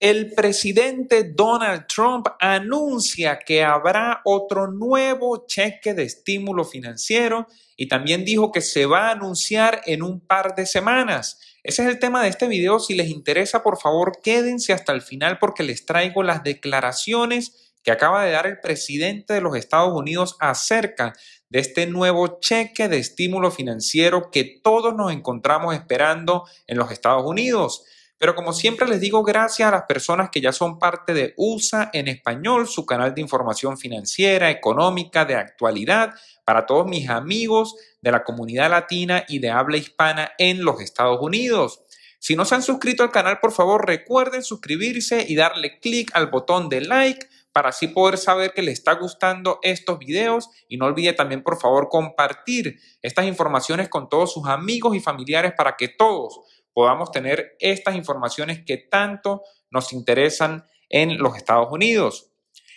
el presidente Donald Trump anuncia que habrá otro nuevo cheque de estímulo financiero y también dijo que se va a anunciar en un par de semanas. Ese es el tema de este video. Si les interesa, por favor, quédense hasta el final porque les traigo las declaraciones que acaba de dar el presidente de los Estados Unidos acerca de este nuevo cheque de estímulo financiero que todos nos encontramos esperando en los Estados Unidos. Pero como siempre les digo, gracias a las personas que ya son parte de USA en español, su canal de información financiera, económica, de actualidad, para todos mis amigos de la comunidad latina y de habla hispana en los Estados Unidos. Si no se han suscrito al canal, por favor recuerden suscribirse y darle clic al botón de like para así poder saber que les está gustando estos videos y no olvide también por favor compartir estas informaciones con todos sus amigos y familiares para que todos podamos tener estas informaciones que tanto nos interesan en los Estados Unidos.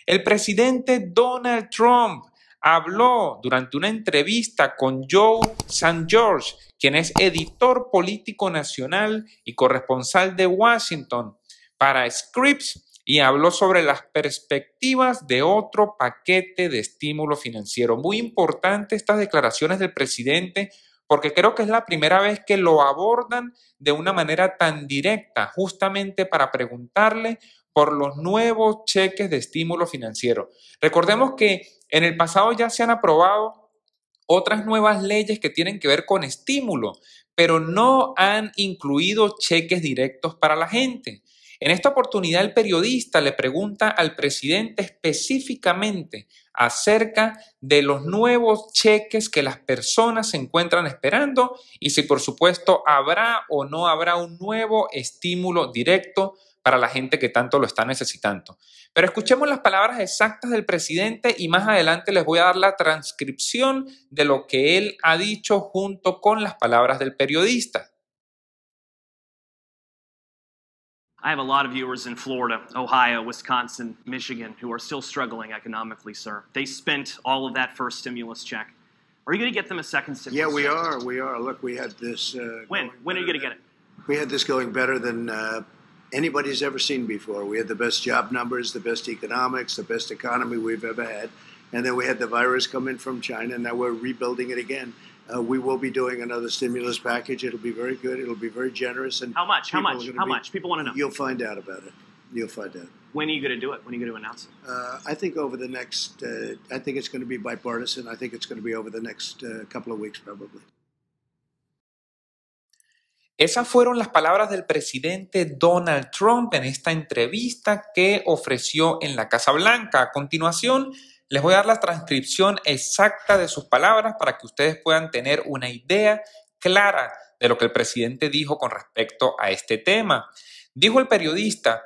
El presidente Donald Trump habló durante una entrevista con Joe St. George, quien es editor político nacional y corresponsal de Washington para Scripps, y habló sobre las perspectivas de otro paquete de estímulo financiero. Muy importante estas declaraciones del presidente porque creo que es la primera vez que lo abordan de una manera tan directa, justamente para preguntarle por los nuevos cheques de estímulo financiero. Recordemos que en el pasado ya se han aprobado otras nuevas leyes que tienen que ver con estímulo, pero no han incluido cheques directos para la gente. En esta oportunidad el periodista le pregunta al presidente específicamente acerca de los nuevos cheques que las personas se encuentran esperando y si por supuesto habrá o no habrá un nuevo estímulo directo para la gente que tanto lo está necesitando. Pero escuchemos las palabras exactas del presidente y más adelante les voy a dar la transcripción de lo que él ha dicho junto con las palabras del periodista. I have a lot of viewers in Florida, Ohio, Wisconsin, Michigan who are still struggling economically, sir. They spent all of that first stimulus check. Are you going to get them a second stimulus? Yeah, we check? are. We are. Look, we had this. Uh, when? When are you going to get it? We had this going better than uh, anybody's ever seen before. We had the best job numbers, the best economics, the best economy we've ever had. And then we had the virus come in from China, and now we're rebuilding it again. Uh, we will be doing another stimulus package. It'll be very good. It'll be very generous. And how much? How much? How be, much? People want to know. You'll find out about it. You'll find out. When are you going to do it? When are you going to announce it? Uh, I think over the next. Uh, I think it's going to be bipartisan. I think it's going to be over the next uh, couple of weeks, probably. Esas fueron las palabras del presidente Donald Trump en esta entrevista que ofreció en la Casa Blanca. A continuación. Les voy a dar la transcripción exacta de sus palabras para que ustedes puedan tener una idea clara de lo que el presidente dijo con respecto a este tema. Dijo el periodista,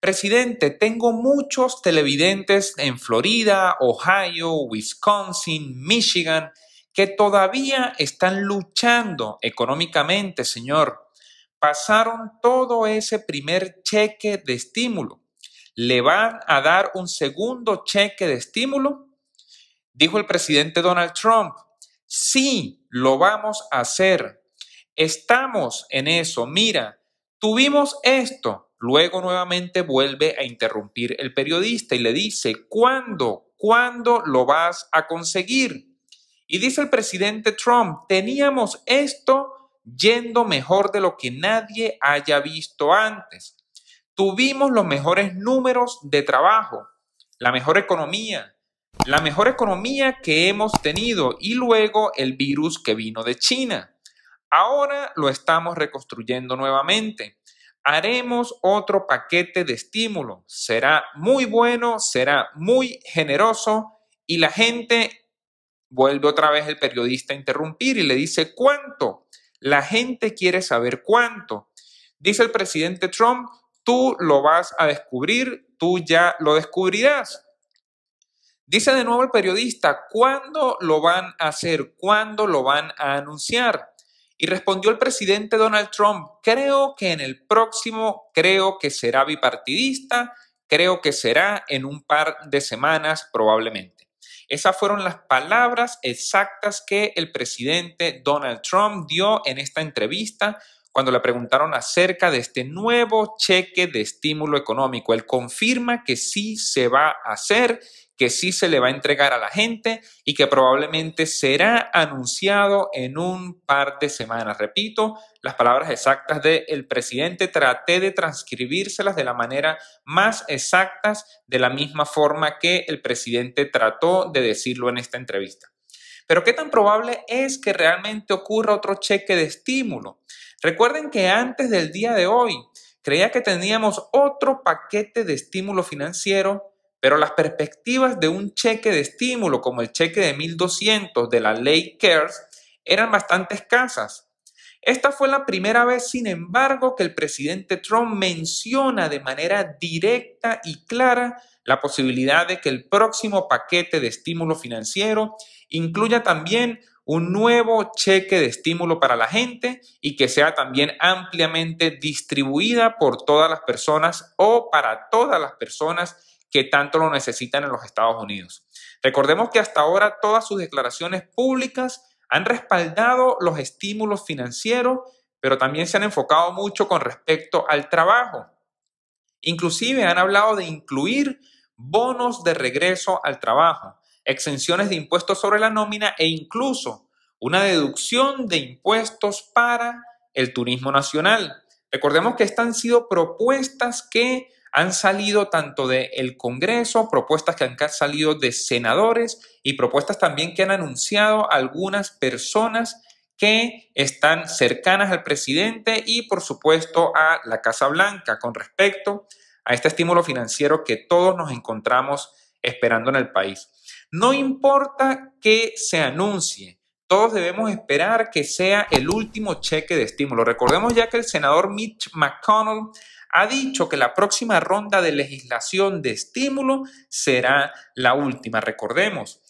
presidente, tengo muchos televidentes en Florida, Ohio, Wisconsin, Michigan, que todavía están luchando económicamente, señor. Pasaron todo ese primer cheque de estímulo le van a dar un segundo cheque de estímulo? Dijo el presidente Donald Trump, sí, lo vamos a hacer. Estamos en eso. Mira, tuvimos esto. Luego nuevamente vuelve a interrumpir el periodista y le dice, ¿cuándo? ¿Cuándo lo vas a conseguir? Y dice el presidente Trump, teníamos esto yendo mejor de lo que nadie haya visto antes. Tuvimos los mejores números de trabajo, la mejor economía, la mejor economía que hemos tenido y luego el virus que vino de China. Ahora lo estamos reconstruyendo nuevamente. Haremos otro paquete de estímulo. Será muy bueno, será muy generoso y la gente vuelve otra vez el periodista a interrumpir y le dice cuánto. La gente quiere saber cuánto. Dice el presidente Trump tú lo vas a descubrir, tú ya lo descubrirás. Dice de nuevo el periodista, ¿cuándo lo van a hacer? ¿Cuándo lo van a anunciar? Y respondió el presidente Donald Trump, creo que en el próximo, creo que será bipartidista, creo que será en un par de semanas probablemente. Esas fueron las palabras exactas que el presidente Donald Trump dio en esta entrevista cuando le preguntaron acerca de este nuevo cheque de estímulo económico. Él confirma que sí se va a hacer, que sí se le va a entregar a la gente y que probablemente será anunciado en un par de semanas. Repito, las palabras exactas del presidente, traté de transcribírselas de la manera más exactas, de la misma forma que el presidente trató de decirlo en esta entrevista. Pero ¿qué tan probable es que realmente ocurra otro cheque de estímulo? Recuerden que antes del día de hoy creía que teníamos otro paquete de estímulo financiero, pero las perspectivas de un cheque de estímulo como el cheque de 1200 de la ley CARES eran bastante escasas. Esta fue la primera vez, sin embargo, que el presidente Trump menciona de manera directa y clara la posibilidad de que el próximo paquete de estímulo financiero incluya también un nuevo cheque de estímulo para la gente y que sea también ampliamente distribuida por todas las personas o para todas las personas que tanto lo necesitan en los Estados Unidos. Recordemos que hasta ahora todas sus declaraciones públicas han respaldado los estímulos financieros, pero también se han enfocado mucho con respecto al trabajo. Inclusive han hablado de incluir bonos de regreso al trabajo exenciones de impuestos sobre la nómina e incluso una deducción de impuestos para el turismo nacional. Recordemos que estas han sido propuestas que han salido tanto del Congreso, propuestas que han salido de senadores y propuestas también que han anunciado algunas personas que están cercanas al presidente y por supuesto a la Casa Blanca con respecto a este estímulo financiero que todos nos encontramos esperando en el país. No importa que se anuncie, todos debemos esperar que sea el último cheque de estímulo. Recordemos ya que el senador Mitch McConnell ha dicho que la próxima ronda de legislación de estímulo será la última. Recordemos,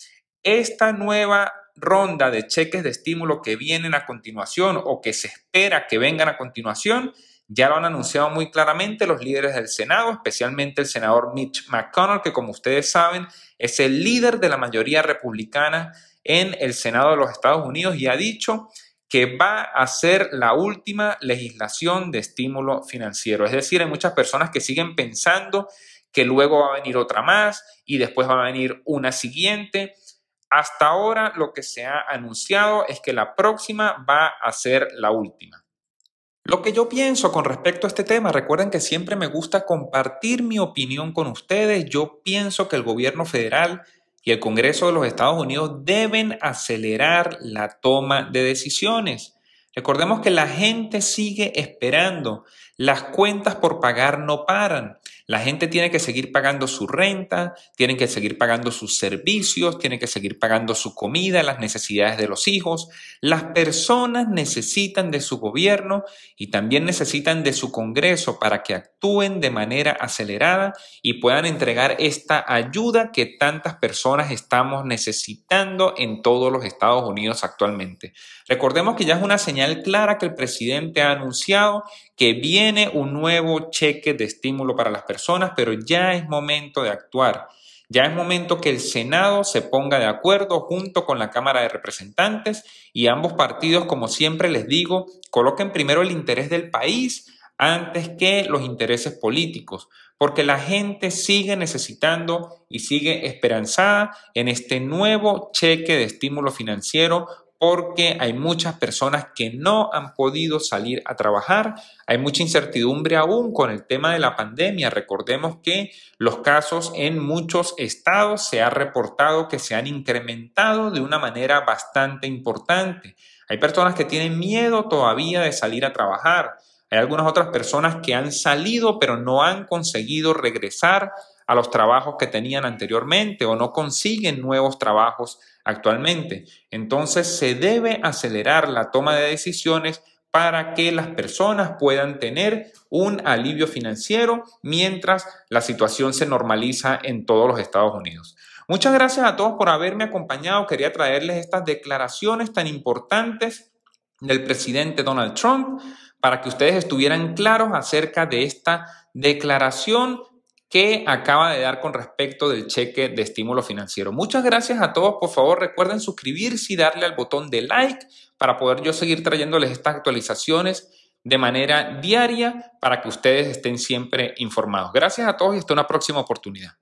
esta nueva ronda de cheques de estímulo que vienen a continuación o que se espera que vengan a continuación ya lo han anunciado muy claramente los líderes del Senado, especialmente el senador Mitch McConnell, que como ustedes saben es el líder de la mayoría republicana en el Senado de los Estados Unidos y ha dicho que va a ser la última legislación de estímulo financiero. Es decir, hay muchas personas que siguen pensando que luego va a venir otra más y después va a venir una siguiente. Hasta ahora lo que se ha anunciado es que la próxima va a ser la última. Lo que yo pienso con respecto a este tema, recuerden que siempre me gusta compartir mi opinión con ustedes. Yo pienso que el gobierno federal y el Congreso de los Estados Unidos deben acelerar la toma de decisiones. Recordemos que la gente sigue esperando, las cuentas por pagar no paran. La gente tiene que seguir pagando su renta, tienen que seguir pagando sus servicios, tienen que seguir pagando su comida, las necesidades de los hijos. Las personas necesitan de su gobierno y también necesitan de su Congreso para que actúen de manera acelerada y puedan entregar esta ayuda que tantas personas estamos necesitando en todos los Estados Unidos actualmente. Recordemos que ya es una señal clara que el presidente ha anunciado que viene un nuevo cheque de estímulo para las personas pero ya es momento de actuar. Ya es momento que el Senado se ponga de acuerdo junto con la Cámara de Representantes y ambos partidos, como siempre les digo, coloquen primero el interés del país antes que los intereses políticos, porque la gente sigue necesitando y sigue esperanzada en este nuevo cheque de estímulo financiero porque hay muchas personas que no han podido salir a trabajar. Hay mucha incertidumbre aún con el tema de la pandemia. Recordemos que los casos en muchos estados se ha reportado que se han incrementado de una manera bastante importante. Hay personas que tienen miedo todavía de salir a trabajar. Hay algunas otras personas que han salido pero no han conseguido regresar a los trabajos que tenían anteriormente o no consiguen nuevos trabajos actualmente. Entonces se debe acelerar la toma de decisiones para que las personas puedan tener un alivio financiero mientras la situación se normaliza en todos los Estados Unidos. Muchas gracias a todos por haberme acompañado. Quería traerles estas declaraciones tan importantes del presidente Donald Trump para que ustedes estuvieran claros acerca de esta declaración que acaba de dar con respecto del cheque de estímulo financiero. Muchas gracias a todos. Por favor, recuerden suscribirse y darle al botón de like para poder yo seguir trayéndoles estas actualizaciones de manera diaria para que ustedes estén siempre informados. Gracias a todos y hasta una próxima oportunidad.